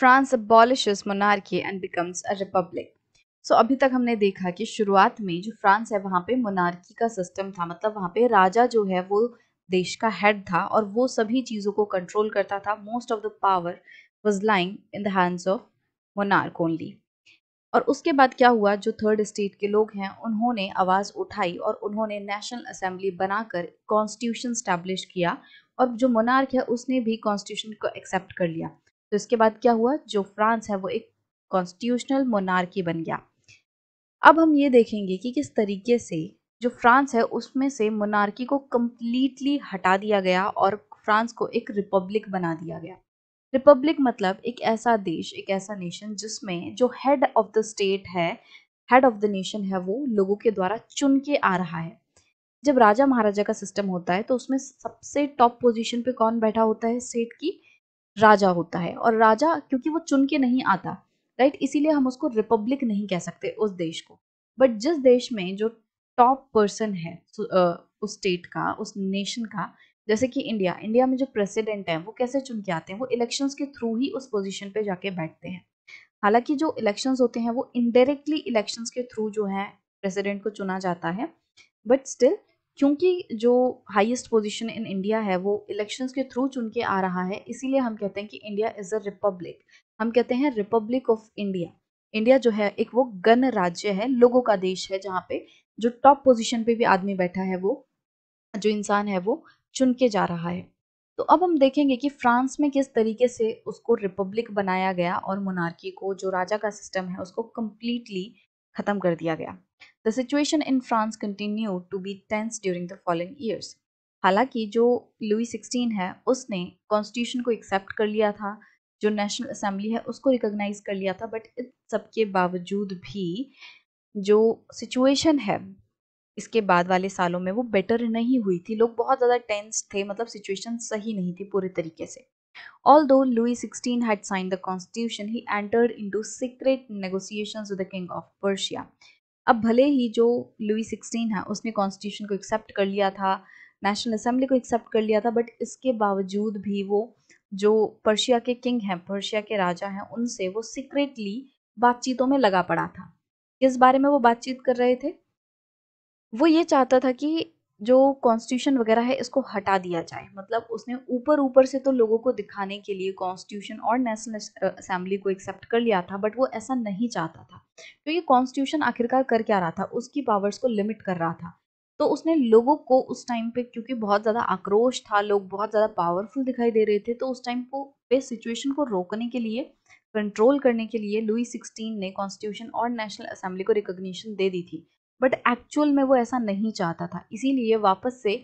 France abolishes monarchy and becomes a republic so अभी तक हमने देखा कि शुरुआत में जो फ्रांस है वहाँ पे मोनार्की का सिस्टम था मतलब वहाँ पे राजा जो है वो देश का हेड था और वो सभी चीज़ों को कंट्रोल करता था most of the power was lying in the hands of monarch only और उसके बाद क्या हुआ जो थर्ड स्टेट के लोग हैं उन्होंने आवाज़ उठाई और उन्होंने नेशनल असेंबली बनाकर कॉन्स्टिट्यूशन स्टैब्लिश किया और जो मोनार्क है उसने भी कॉन्स्टिट्यूशन को एक्सेप्ट कर लिया तो इसके बाद क्या हुआ जो फ्रांस है वो एक कॉन्स्टिट्यूशनल मोनार्की बन गया अब हम ये देखेंगे कि किस तरीके से जो फ्रांस है उसमें से मोनार्की को कम्प्लीटली हटा दिया गया और फ्रांस को एक रिपब्लिक बना दिया गया रिपब्लिक मतलब एक ऐसा देश एक ऐसा नेशन जिसमें जो हेड ऑफ द स्टेट है हेड ऑफ द नेशन है वो लोगों के द्वारा चुन के आ रहा है जब राजा महाराजा का सिस्टम होता है तो उसमें सबसे टॉप पोजीशन पे कौन बैठा होता है स्टेट की राजा होता है और राजा क्योंकि वो चुन के नहीं आता राइट इसीलिए हम उसको रिपब्लिक नहीं कह सकते उस देश को बट जिस देश में जो टॉप पर्सन है उस स्टेट का उस नेशन का जैसे कि इंडिया इंडिया में जो प्रेसिडेंट है वो कैसे चुन के आते हैं वो इलेक्शंस के थ्रू ही उस पोजीशन पे जाके बैठते हैं हालांकि जो इलेक्शंस होते हैं वो इनडायरेक्टली इलेक्शंस के थ्रू जो है प्रेसिडेंट को चुना जाता है बट स्टिल क्योंकि जो हाईएस्ट पोजीशन इन इंडिया है वो इलेक्शंस के थ्रू चुन के आ रहा है इसीलिए हम कहते हैं कि इंडिया इज अ रिपब्लिक हम कहते हैं रिपब्लिक ऑफ इंडिया इंडिया जो है एक वो गण राज्य है लोगों का देश है जहाँ पे जो टॉप पोजिशन पे भी आदमी बैठा है वो जो इंसान है वो चुन के जा रहा है तो अब हम देखेंगे कि फ्रांस में किस तरीके से उसको रिपब्लिक बनाया गया और मोनार्की को जो राजा का सिस्टम है उसको कम्प्लीटली ख़त्म कर दिया गया The situation in France continued to be tense during the following years. हालांकि जो लुई सिक्सटीन है उसने कॉन्स्टिट्यूशन को एक्सेप्ट कर लिया था जो नेशनल असेंबली है उसको रिकॉग्नाइज कर लिया था बट इस सबके बावजूद भी जो सिचुएशन है इसके बाद वाले सालों में वो बेटर नहीं हुई थी लोग बहुत ज़्यादा टेंस थे मतलब सिचुएशन सही नहीं थी पूरे तरीके से although Louis sixteen had sign the constitution he entered into secret negotiation with the king of Persia अब भले ही जो लुई सिक्सटीन है उसने कॉन्स्टिट्यूशन को एक्सेप्ट कर लिया था नेशनल असेंबली को एक्सेप्ट कर लिया था बट इसके बावजूद भी वो जो पर्शिया के किंग हैं पर्शिया के राजा हैं उनसे वो सीक्रेटली बातचीतों में लगा पड़ा था किस बारे में वो बातचीत कर रहे थे वो ये चाहता था कि जो कॉन्स्टिट्यूशन वगैरह है इसको हटा दिया जाए मतलब उसने ऊपर ऊपर से तो लोगों को दिखाने के लिए कॉन्स्टिट्यूशन और नेशनल असेंबली को एक्सेप्ट कर लिया था बट वो ऐसा नहीं चाहता था क्योंकि कॉन्स्टिट्यूशन आखिरकार कर क्या रहा था उसकी पावर्स को लिमिट कर रहा था तो उसने लोगों को उस टाइम पे क्योंकि बहुत ज़्यादा आक्रोश था लोग बहुत ज़्यादा पावरफुल दिखाई दे रहे थे तो उस टाइम को पे सिचुएशन को रोकने के लिए कंट्रोल करने के लिए लुई सिक्सटीन ने कॉन्स्टिट्यूशन और नेशनल असेंबली को रिकोगशन दे दी थी बट एक्चुअल में वो ऐसा नहीं चाहता था इसीलिए वापस से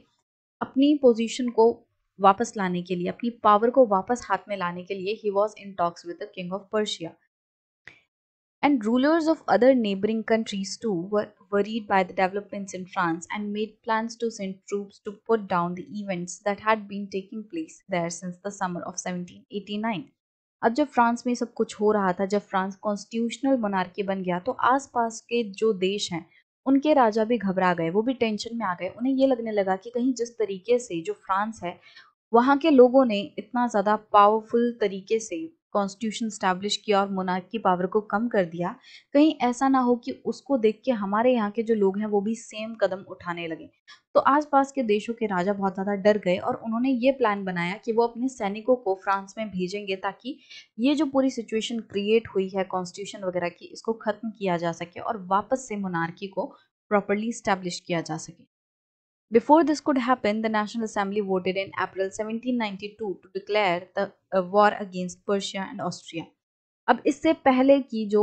अपनी पोजीशन को वापस लाने के लिए अपनी पावर को वापस हाथ में लाने के लिए he was in talks with the king of Persia and rulers of other neighbouring countries who were worried by the developments in France and made plans to send troops to put down the events that had been taking place there since the summer of 1789 अब जब France में सब कुछ हो रहा था जब France constitutional monarchy बन गया तो आसपास के जो देश हैं उनके राजा भी घबरा गए वो भी टेंशन में आ गए उन्हें ये लगने लगा कि कहीं जिस तरीके से जो फ्रांस है वहाँ के लोगों ने इतना ज़्यादा पावरफुल तरीके से कॉन्स्टिट्यूशन स्टैब्लिश किया और मोनार्की की पावर को कम कर दिया कहीं ऐसा ना हो कि उसको देख के हमारे यहाँ के जो लोग हैं वो भी सेम कदम उठाने लगे तो आसपास के देशों के राजा बहुत ज़्यादा डर गए और उन्होंने ये प्लान बनाया कि वो अपने सैनिकों को फ्रांस में भेजेंगे ताकि ये जो पूरी सिचुएशन क्रिएट हुई है कॉन्स्टिट्यूशन वगैरह की इसको ख़त्म किया जा सके और वापस से मोनार्की को प्रॉपरली स्टैब्लिश किया जा सके Before this could happen, the National Assembly voted in April 1792 to declare the uh, war against Persia and Austria. अब इससे पहले कि जो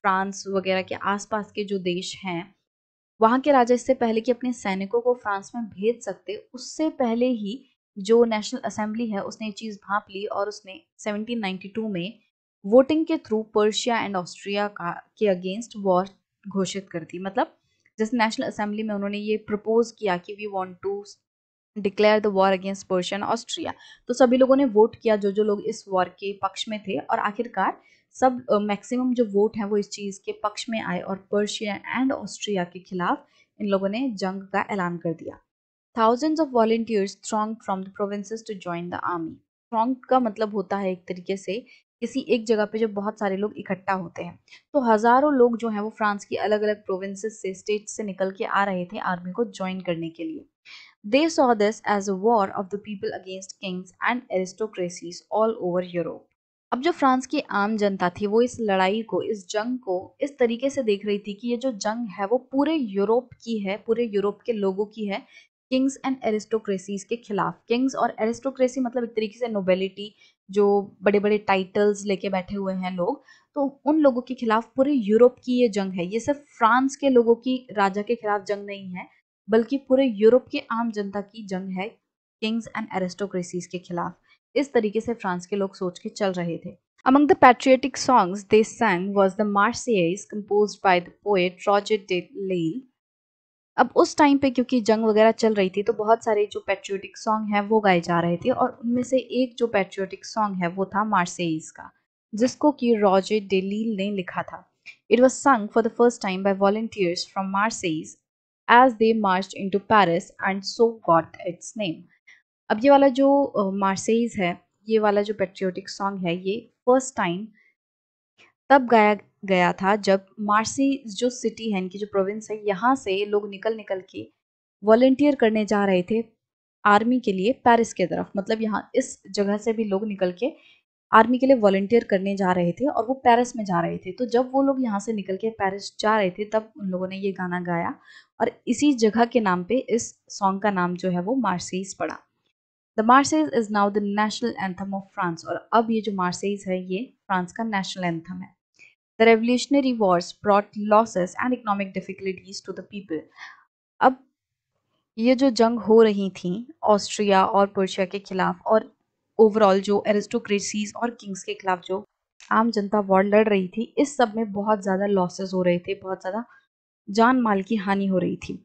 फ्रांस वगैरह के आसपास के जो देश हैं वहाँ के राजा इससे पहले कि अपने सैनिकों को फ्रांस में भेज सकते उससे पहले ही जो नेशनल असेंबली है उसने ये चीज़ भाप ली और उसने 1792 में वोटिंग के थ्रू पर्शिया एंड ऑस्ट्रिया का के अगेंस्ट वॉर घोषित कर दी मतलब जैसे नेशनल असेंबली में उन्होंने ये प्रपोज किया कि we want to declare the war against Persian Austria तो सभी लोगों ने वोट किया जो जो लोग इस वॉर के पक्ष में थे और आखिरकार सब मैक्सिमम uh, जो वोट हैं वो इस चीज़ के पक्ष में आए और पर्शिया एंड ऑस्ट्रिया के खिलाफ इन लोगों ने जंग का ऐलान कर दिया thousands of volunteers throng from the provinces to join the army throng का मतलब होता है एक तरीके से किसी एक जगह पे जब बहुत सारे लोग इकट्ठा होते हैं तो हज़ारों लोग जो हैं वो फ्रांस की अलग अलग प्रोविंसेस से स्टेट से निकल के आ रहे थे आर्मी को ज्वाइन करने के लिए they saw this as a war of the people against kings and aristocracies all over Europe अब जो फ्रांस की आम जनता थी वो इस लड़ाई को इस जंग को इस तरीके से देख रही थी कि ये जो जंग है वो पूरे यूरोप की है पूरे यूरोप के लोगों की है किंग्स एंड एरिस्टोक्रेसीज के खिलाफ किंग्स और एरिस्टोक्रेसी मतलब एक तरीके से नोबेलिटी जो बड़े बड़े टाइटल्स लेके बैठे हुए हैं लोग तो उन लोगों के खिलाफ पूरे यूरोप की ये जंग है ये सिर्फ फ्रांस के लोगों की राजा के खिलाफ जंग नहीं है बल्कि पूरे यूरोप के आम जनता की जंग है किंग्स एंड एरेस्टोक्रेसीज के खिलाफ इस तरीके से फ्रांस के लोग सोच के चल रहे थे among the patriotic songs they sang was the Marseillaise compose by the poet Roger de अब उस टाइम पे क्योंकि जंग वगैरह चल रही थी तो बहुत सारे जो पैट्रियोटिक सॉन्ग हैं वो गाए जा रहे थे और उनमें से एक जो पैट्रियोटिक सॉन्ग है वो था मार्सेईज का जिसको कि रॉजर डेलील ने लिखा था it was sung for the first time by volunteers from Marseilles as they march into Paris and so got its name अब ये वाला जो मार्सेईज है ये वाला जो पेट्रियोटिक सॉन्ग है ये फर्स्ट टाइम तब गाया गया था जब मार्सी जो सिटी है इनकी जो प्रोविंस है यहाँ से लोग निकल निकल के वॉल्टियर करने जा रहे थे आर्मी के लिए पेरिस के तरफ मतलब यहाँ इस जगह से भी लोग निकल के आर्मी के लिए वॉल्टियर करने जा रहे थे और वो पेरिस में जा रहे थे तो जब वो लोग यहाँ से निकल के पेरिस जा रहे थे तब उन लोगों ने ये गाना गाया और इसी जगह के नाम पे इस सॉन्ग का नाम जो है वो मार्सीज पड़ा the Marseillaise is now the national anthem of France और अब ये जो मार्सीज है ये फ्रांस का नेशनल एंथम है The Revolutionary Wars brought losses and economic difficulties to the people. अब ये जो जंग हो रही थी ऑस्ट्रिया और पर्शिया के खिलाफ और ओवरऑल जो एरिस्टोक्रेसीज और किंग्स के खिलाफ जो आम जनता वॉर लड़ रही थी इस सब में बहुत ज़्यादा लॉसेस हो रहे थे बहुत ज़्यादा जान माल की हानि हो रही थी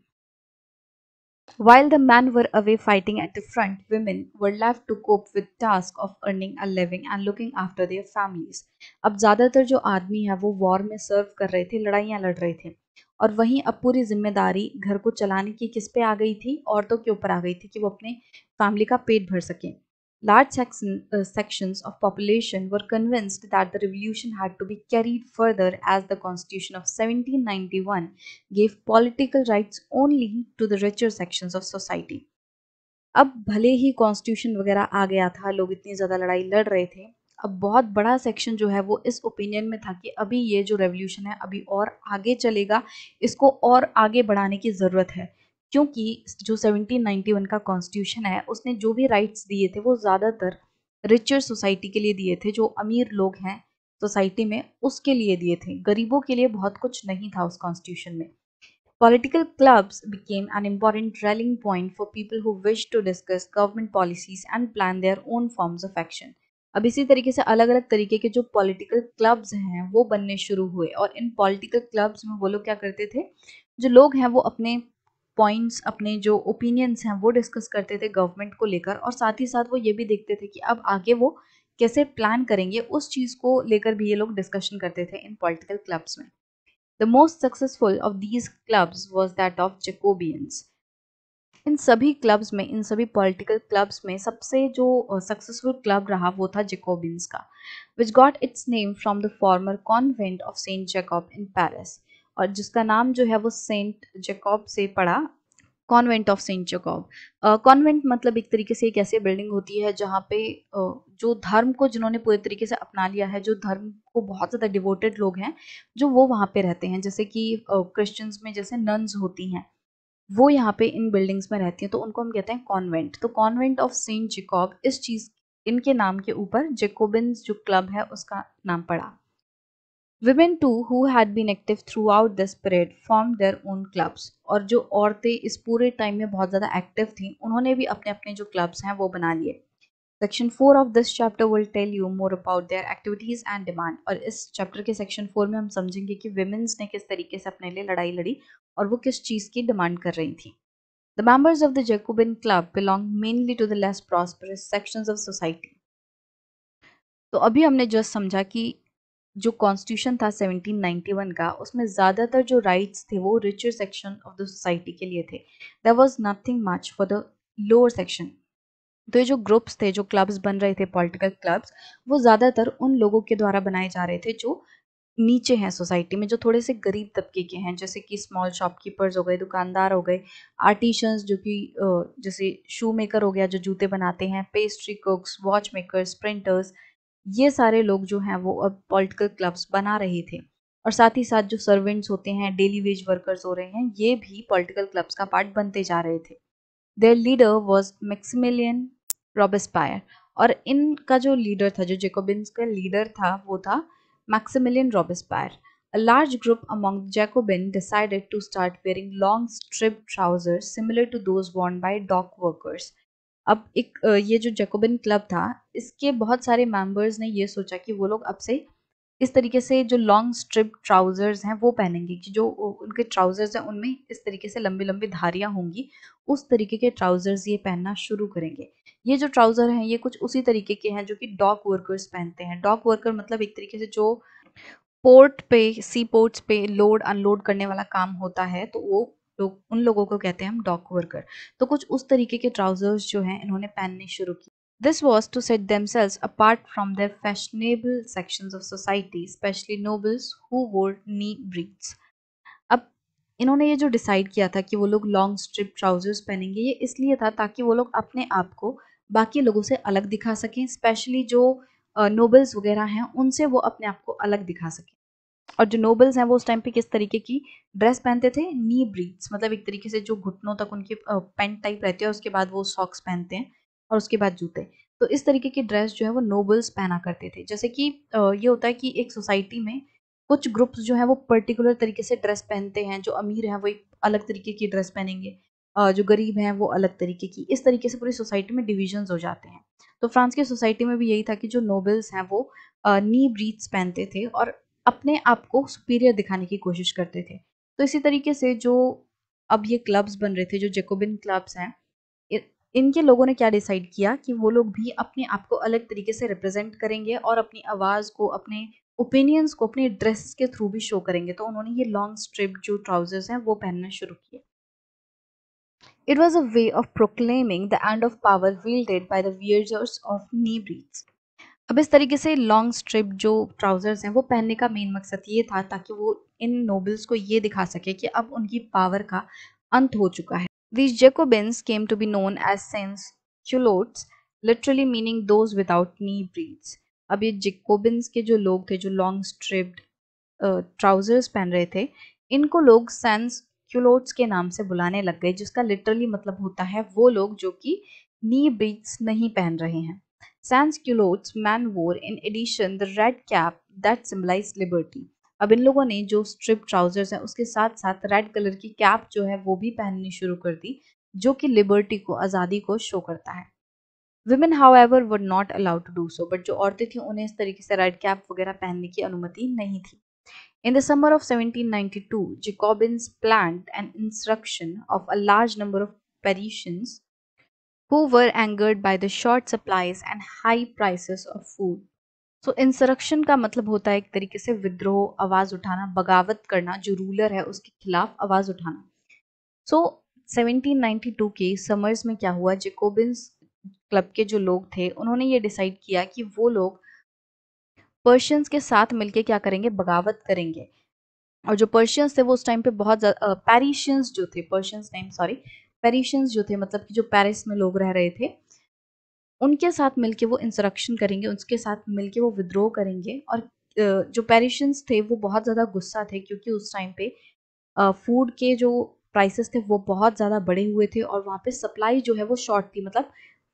While the men were away fighting at the front, women were left to cope with task of earning a living and looking after their families. अब ज़्यादातर जो आदमी है वो वॉर में सर्व कर रहे थे लड़ाइयाँ लड़ रहे थे और वहीं अब पूरी जिम्मेदारी घर को चलाने की किस पे आ गई थी औरतों के ऊपर आ गई थी कि वो अपने फैमिली का पेट भर सकें Large section, uh, sections of population were convinced that the revolution had to be carried further as the constitution of 1791 gave political rights only to the richer sections of society. अब भले ही constitution वगैरह आ गया था लोग इतनी ज़्यादा लड़ाई लड़ रहे थे अब बहुत बड़ा सेक्शन जो है वो इस ओपिनियन में था कि अभी ये जो रेवोल्यूशन है अभी और आगे चलेगा इसको और आगे बढ़ाने की ज़रूरत है क्योंकि जो 1791 का कॉन्स्टिट्यूशन है उसने जो भी राइट्स दिए थे वो ज़्यादातर रिचर सोसाइटी के लिए दिए थे जो अमीर लोग हैं सोसाइटी में उसके लिए दिए थे गरीबों के लिए बहुत कुछ नहीं था उस कॉन्स्टिट्यूशन में political clubs became an important rallying point for people who wish to discuss government policies and plan their own forms of action अब इसी तरीके से अलग अलग तरीके के जो पॉलिटिकल क्लब्स हैं वो बनने शुरू हुए और इन पॉलिटिकल क्लब्स में वो लोग क्या करते थे जो लोग हैं वो अपने पॉइंट्स अपने जो ओपिनियंस हैं वो डिस्कस करते थे गवर्नमेंट को लेकर और साथ ही साथ वो ये भी देखते थे कि अब आगे वो कैसे प्लान करेंगे उस चीज़ को लेकर भी ये लोग डिस्कशन करते थे इन पॉलिटिकल क्लब्स में the most successful of these clubs was that of Jacobins इन सभी क्लब्स में इन सभी पॉलिटिकल क्लब्स में सबसे जो सक्सेसफुल क्लब रहा वो था जेकोबियंस का which got its name from the former convent of Saint Jacob in Paris और जिसका नाम जो है वो सेंट जेकॉब से पड़ा convent of Saint Jacob convent मतलब एक तरीके से एक ऐसी बिल्डिंग होती है जहाँ पे जो धर्म को जिन्होंने पूरे तरीके से अपना लिया है जो धर्म को बहुत ज़्यादा डिवोटेड लोग हैं जो वो वहाँ पे रहते हैं जैसे कि क्रिश्चियंस में जैसे नन्स होती हैं वो यहाँ पे इन बिल्डिंग्स में रहती हैं तो उनको हम कहते हैं कॉन्वेंट तो कॉन्वेंट ऑफ सेंट जेकॉब इस चीज़ इनके नाम के ऊपर जेकोबिन्स जो क्लब है उसका नाम पड़ा women too who had been active throughout this period form their own clubs और जो औरतें इस पूरे टाइम में बहुत ज़्यादा एक्टिव थी उन्होंने भी अपने अपने जो क्लब्स हैं वो बना लिए section four of this chapter will tell you more about their activities and demand और इस चैप्टर के सेक्शन फोर में हम समझेंगे कि वेमेंस ने किस तरीके से अपने लिए लड़ाई लड़ी और वो किस चीज़ की डिमांड कर रही थी the members of the Jacobin club belong mainly to the less prosperous sections of society तो अभी हमने जस्ट समझा कि जो कॉन्स्टिट्यूशन था 1791 का उसमें ज़्यादातर जो राइट्स थे वो richer section of the society के लिए थे there was nothing much for the lower section तो ये जो ग्रुप्स थे जो क्लब्स बन रहे थे पॉलिटिकल क्लब्स वो ज़्यादातर उन लोगों के द्वारा बनाए जा रहे थे जो नीचे हैं सोसाइटी में जो थोड़े से गरीब तबके के हैं जैसे कि स्मॉल शॉपकीपर्स हो गए दुकानदार हो गए आर्टिशंस जो कि जैसे शू मेकर हो गया जो जूते बनाते हैं pastry cooks watch makers printers ये सारे लोग जो हैं वो अब पॉलिटिकल क्लब्स बना रहे थे और साथ ही साथ जो सर्वेंट्स होते हैं डेली वेज वर्कर्स हो रहे हैं ये भी पॉलिटिकल क्लब्स का पार्ट बनते जा रहे थे their leader was Maximilian Robespierre और इनका जो लीडर था जो जेकोबिन्स का लीडर था वो था Maximilian Robespierre a large group among Jacobin decided to start wearing long strip trousers similar to those those by dock workers अब एक ये जो जैकोबिन क्लब था इसके बहुत सारे मेंबर्स ने ये सोचा कि वो लोग अब से इस तरीके से जो लॉन्ग स्ट्रिप ट्राउजर्स हैं वो पहनेंगे कि जो उनके ट्राउजर्स हैं उनमें इस तरीके से लंबी लंबी धारियां होंगी उस तरीके के ट्राउजर्स ये पहनना शुरू करेंगे ये जो ट्राउजर हैं ये कुछ उसी तरीके के हैं जो कि डॉक वर्कर्स पहनते हैं डॉक वर्कर मतलब एक तरीके से जो पोर्ट पे सी पोर्ट्स पे लोड अनलोड करने वाला काम होता है तो वो लोग उन लोगों को कहते हैं हम डॉक वर्कर तो कुछ उस तरीके के ट्राउजर्स जो हैं इन्होंने पहनने शुरू किए this was to set themselves selves apart from fashionable fashionable section of society specially nobles who knee breeds. अब इन्होंने ये जो डिसाइड किया था कि वो लोग लॉन्ग स्ट्रिप ट्राउजर्स पहनेंगे ये इसलिए था ताकि वो लोग अपने आप को बाकी लोगों से अलग दिखा सकें स्पेशली जो नोबल्स uh, वगैरह हैं उनसे वो अपने आप को अलग दिखा सकें और जो नोबल्स हैं वो उस टाइम पे किस तरीके की ड्रेस पहनते थे नी ब्रीड्स मतलब एक तरीके से जो घुटनों तक उनके पेंट टाइप रहती है उसके बाद वो सॉक्स पहनते हैं और उसके बाद जूते तो इस तरीके की ड्रेस जो है वो नोबल्स पहना करते थे जैसे कि ये होता है कि एक सोसाइटी में कुछ ग्रुप्स जो है वो पर्टिकुलर तरीके से ड्रेस पहनते हैं जो अमीर हैं वो एक अलग तरीके की ड्रेस पहनेंगे जो गरीब हैं वो अलग तरीके की इस तरीके से पूरी सोसाइटी में डिविजन हो जाते हैं तो फ्रांस की सोसाइटी में भी यही था कि जो नोबल्स हैं वो नी ब्रीथ्स पहनते थे और अपने आप को सुपीरियर दिखाने की कोशिश करते थे तो इसी तरीके से जो अब ये क्लब्स बन रहे थे जो जेकोबिन क्लब्स हैं इनके लोगों ने क्या डिसाइड किया कि वो लोग भी अपने आप को अलग तरीके से रिप्रेजेंट करेंगे और अपनी आवाज़ को अपने ओपिनियंस को अपने ड्रेस के थ्रू भी शो करेंगे तो उन्होंने ये लॉन्ग स्ट्रिप जो ट्राउजर्स हैं वो पहनना शुरू किए it was a way of proclaiming the end of power wielded by the wielders of knee अब इस तरीके से लॉन्ग स्ट्रिप जो ट्राउज़र्स हैं वो पहनने का मेन मकसद ये था ताकि वो इन नोबल्स को ये दिखा सके कि अब उनकी पावर का अंत हो चुका है these Jacobins came to be known as sans culottes literally meaning those without knee breeches अब ये जेकोबिन्स के जो लोग थे जो लॉन्ग स्ट्रिप्ड ट्राउज़र्स पहन रहे थे इनको लोग सेंस क्यूलोट्स के नाम से बुलाने लग गए जिसका लिटरली मतलब होता है वो लोग जो कि नी ब्रीड्स नहीं पहन रहे हैं sense sans culottes men wore in addition the red cap that symbolise liberty अब इन लोगों ने जो स्ट्रिप ट्राउजर्स हैं उसके साथ साथ रेड कलर की कैप जो है वो भी पहननी शुरू कर दी जो कि लिबर्टी को आज़ादी को शो करता है women however were not allowed to do so but जो औरतें थीं उन्हें इस तरीके से रेड कैप वगैरह पहनने की अनुमति नहीं थी in the summer of 1792 Jacobins plan and instruction of a large number of Parisians who were angered by the short supplies and high prices of food. so, insurrection का मतलब होता है एक तरीके से विद्रोह आवाज उठाना बगावत करना जो रूलर है उसके खिलाफ आवाज उठाना so, 1792 के समर्स में क्या हुआ जेकोबिन्स क्लब के जो लोग थे उन्होंने ये डिसाइड किया कि वो लोग पर्शियंस के साथ मिलके क्या करेंगे बगावत करेंगे और जो पर्शियंस थे वो उस टाइम पे बहुत पैरिशियंस जो थे पर्शियंस नेम सॉरी पेरिशंस जो थे मतलब कि जो पेरिस में लोग रह रहे थे उनके साथ मिलके वो इंसरक्शन करेंगे उनके साथ मिलके वो विद्रोह करेंगे और जो पेरिशंस थे वो बहुत ज़्यादा गुस्सा थे क्योंकि उस टाइम पे फूड के जो प्राइसेस थे वो बहुत ज़्यादा बढ़े हुए थे और वहाँ पे सप्लाई जो है वो शॉर्ट थी मतलब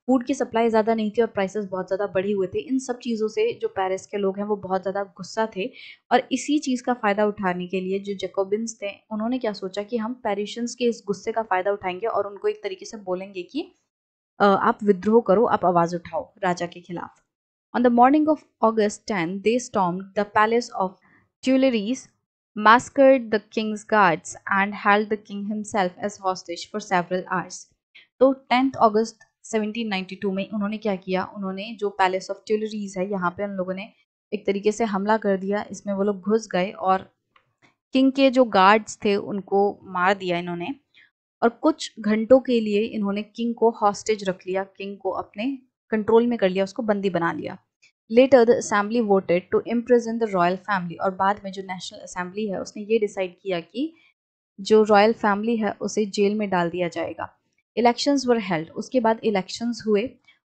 फूड की सप्लाई ज़्यादा नहीं थी और प्राइसेस बहुत ज़्यादा बढ़े हुए थे इन सब चीज़ों से जो पेरिस के लोग हैं वो बहुत ज़्यादा गुस्सा थे और इसी चीज़ का फ़ायदा उठाने के लिए जो जेकोबिन्स थे उन्होंने क्या सोचा कि हम पेरिशंस के इस गुस्से का फ़ायदा उठाएंगे और उनको एक तरीके से बोलेंगे कि आप विद्रोह करो आप आवाज़ उठाओ राजा के खिलाफ on the morning of August ten they storm the palace of Tuileries massacred the king's guards and held the king himself as hostage for several hours तो टेंथ अगस्त 1792 में उन्होंने क्या किया उन्होंने जो पैलेस ऑफ ट्यूलरीज है यहाँ पे उन लोगों ने एक तरीके से हमला कर दिया इसमें वो लोग घुस गए और किंग के जो गार्ड्स थे उनको मार दिया इन्होंने और कुछ घंटों के लिए इन्होंने किंग को हॉस्टेज रख लिया किंग को अपने कंट्रोल में कर लिया उसको बंदी बना लिया later the assembly voted to imprison the royal family और बाद में जो नेशनल असेंबली है उसने ये डिसाइड किया कि जो रॉयल फैमिली है उसे जेल में डाल दिया जाएगा इलेक्शंस वर हेल्ड उसके बाद इलेक्शंस हुए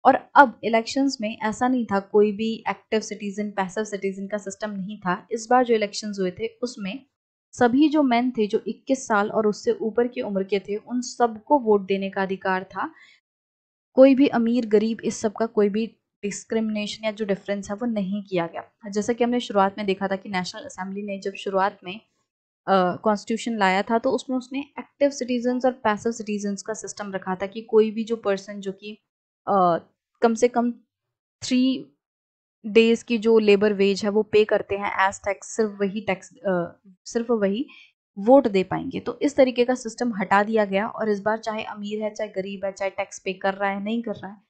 और अब इलेक्शंस में ऐसा नहीं था कोई भी एक्टिव सिटीजन पैसिव सिटीजन का सिस्टम नहीं था इस बार जो इलेक्शंस हुए थे उसमें सभी जो मैन थे जो 21 साल और उससे ऊपर की उम्र के थे उन सबको वोट देने का अधिकार था कोई भी अमीर गरीब इस सब का कोई भी डिस्क्रिमिनेशन या जो डिफरेंस है वो नहीं किया गया जैसा कि हमने शुरुआत में देखा था कि नेशनल असेंबली ने जब शुरुआत में कॉन्स्टिट्यूशन लाया था तो उसमें उसने एक्टिव सिटीजन और पैसिव सिटीजन का सिस्टम रखा था कि कोई भी जो पर्सन जो कि कम से कम थ्री डेज की जो लेबर वेज है वो पे करते हैं एज टैक्स सिर्फ वही टैक्स सिर्फ वही वोट दे पाएंगे तो इस तरीके का सिस्टम हटा दिया गया और इस बार चाहे अमीर है चाहे गरीब है चाहे टैक्स पे कर रहा है नहीं कर रहा है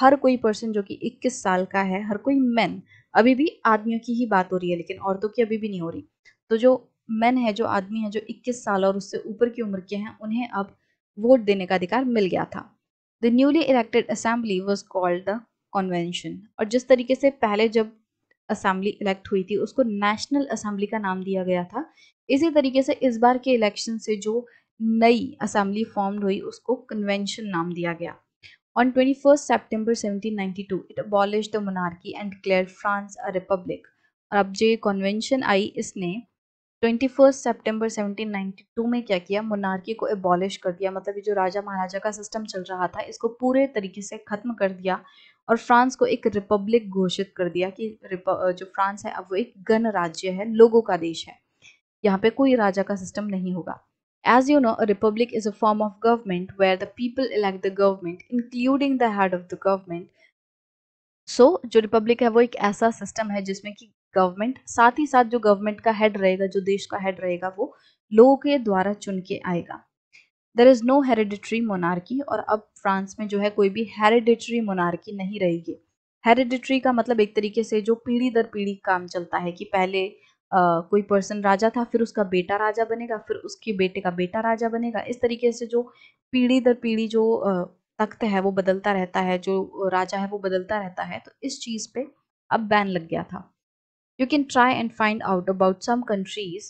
हर कोई पर्सन जो कि 21 साल का है हर कोई मैन अभी भी आदमियों की ही बात हो रही है लेकिन औरतों की अभी भी नहीं हो रही तो जो मैन है जो आदमी है जो 21 साल और उससे ऊपर की उम्र के हैं उन्हें अब वोट देने का अधिकार मिल गया था the newly elected assembly was called the convention और जिस तरीके से पहले जब असेंबली इलेक्ट हुई थी उसको नेशनल असेंबली का नाम दिया गया था इसी तरीके से इस बार के इलेक्शन से जो नई असेंबली फॉर्म हुई उसको कन्वेंशन नाम दिया गया on twenty first September seventeen it abolish the monarchy and declare France a republic और अब जो कन्वेंशन आई इसने 21 सितंबर 1792 में क्या किया मोनार्की को एबॉलिश कर दिया मतलब ये जो राजा महाराजा का सिस्टम चल रहा था इसको पूरे तरीके से ख़त्म कर दिया और फ्रांस को एक रिपब्लिक घोषित कर दिया कि जो फ्रांस है अब वो एक गणराज्य है लोगों का देश है यहाँ पे कोई राजा का सिस्टम नहीं होगा as you know republic is a form of government where the people elect the government including the head of the government so जो रिपब्लिक है वो एक ऐसा सिस्टम है जिसमें कि गवर्नमेंट साथ ही साथ जो गवर्नमेंट का हेड रहेगा जो देश का हेड रहेगा वो लोगों के द्वारा चुन के आएगा there is no hereditary monarchy और अब फ्रांस में जो है कोई भी हेरिडिटरी मोनार्की नहीं रहेगी हेरिडिटरी का मतलब एक तरीके से जो पीढ़ी दर पीढ़ी काम चलता है कि पहले Uh, कोई पर्सन राजा था फिर उसका बेटा राजा बनेगा फिर उसके बेटे का बेटा राजा बनेगा इस तरीके से जो पीढ़ी दर पीढ़ी जो तख्त है वो बदलता रहता है जो राजा है वो बदलता रहता है तो इस चीज़ पे अब बैन लग गया था You can try and find out about some countries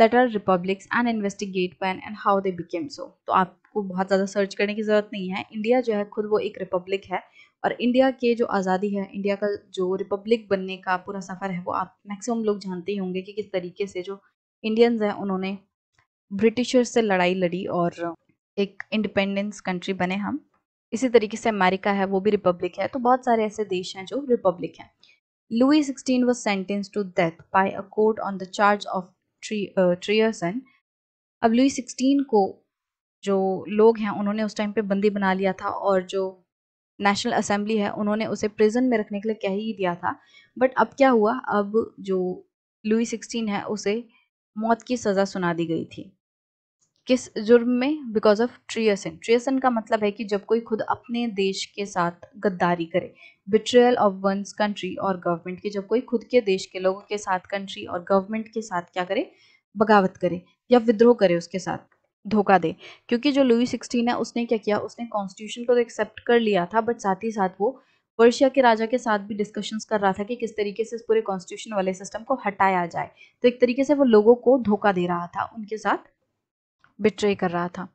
that are republics and investigate when and how they became so तो आपको बहुत ज़्यादा सर्च करने की ज़रूरत नहीं है इंडिया जो है खुद वो एक रिपब्लिक है और इंडिया के जो आज़ादी है इंडिया का जो रिपब्लिक बनने का पूरा सफ़र है वो आप मैक्सिमम लोग जानते ही होंगे कि किस तरीके से जो इंडियंस हैं उन्होंने ब्रिटिशर्स से लड़ाई लड़ी और एक इंडिपेंडेंस कंट्री बने हम इसी तरीके से अमेरिका है वो भी रिपब्लिक है तो बहुत सारे ऐसे देश हैं जो रिपब्लिक हैं Louis XVI was sentenced to death by a court on the charge of ट्री, ट्रियर्सन uh, अब लुई सिक्सटीन को जो लोग हैं उन्होंने उस टाइम पे बंदी बना लिया था और जो नेशनल असेंबली है उन्होंने उसे प्रिजन में रखने के लिए कह ही दिया था बट अब क्या हुआ अब जो लुई सिक्सटीन है उसे मौत की सज़ा सुना दी गई थी किस जुर्म में बिकॉज ऑफ ट्रियसन ट्रियसन का मतलब है कि जब कोई खुद अपने देश के साथ गद्दारी करे बिट्रियल ऑफ वंस कंट्री और गवर्नमेंट की जब कोई खुद के देश के लोगों के साथ कंट्री और गवर्नमेंट के साथ क्या करे बगावत करे या विद्रोह करे उसके साथ धोखा दे क्योंकि जो लुई सिक्सटीन है उसने क्या किया उसने कॉन्स्टिट्यूशन को तो एक्सेप्ट कर लिया था बट साथ ही साथ वो पर्शिया के राजा के साथ भी डिस्कशंस कर रहा था कि किस तरीके से इस पूरे कॉन्स्टिट्यूशन वाले सिस्टम को हटाया जाए तो एक तरीके से वो लोगों को धोखा दे रहा था उनके साथ बिट्रे कर रहा था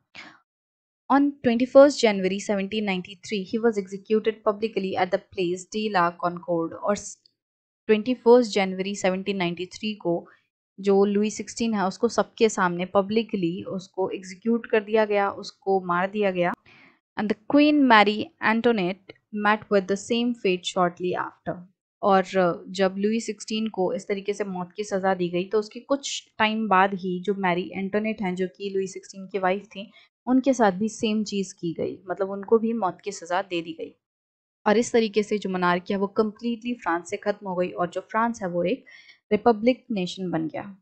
on twenty first January seventeen ninety three he was executed publicly at the place de la Concorde और twenty first January seventeen ninety three को जो लुई सिक्सटीन है उसको सबके सामने पब्लिकली उसको एग्जीक्यूट कर दिया गया उसको मार दिया गया and the queen Marie Antoinette met with the same fate shortly after और जब लुई सिक्सटीन को इस तरीके से मौत की सज़ा दी गई तो उसके कुछ टाइम बाद ही जो मैरी एंटोनेट हैं जो कि लुई सिक्सटीन की वाइफ थी उनके साथ भी सेम चीज़ की गई मतलब उनको भी मौत की सज़ा दे दी गई और इस तरीके से जो मनार्की है वो कम्प्लीटली फ्रांस से ख़त्म हो गई और जो फ्रांस है वो एक रिपब्लिक नेशन बन गया